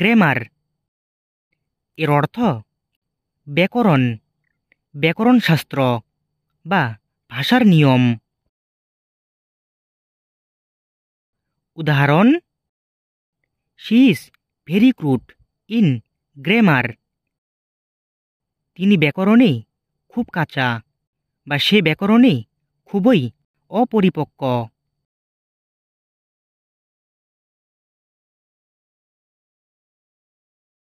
গ্রেমার এর অর্থ ব্যাকরণ ব্যাকরণশাস্ত্র বা ভাষার নিয়ম উদাহরণ she is very crude in grammar তিনি ব্যাকরণে খুব কাঁচা বা সে ব্যাকরণে খুবই অপরিপক্ক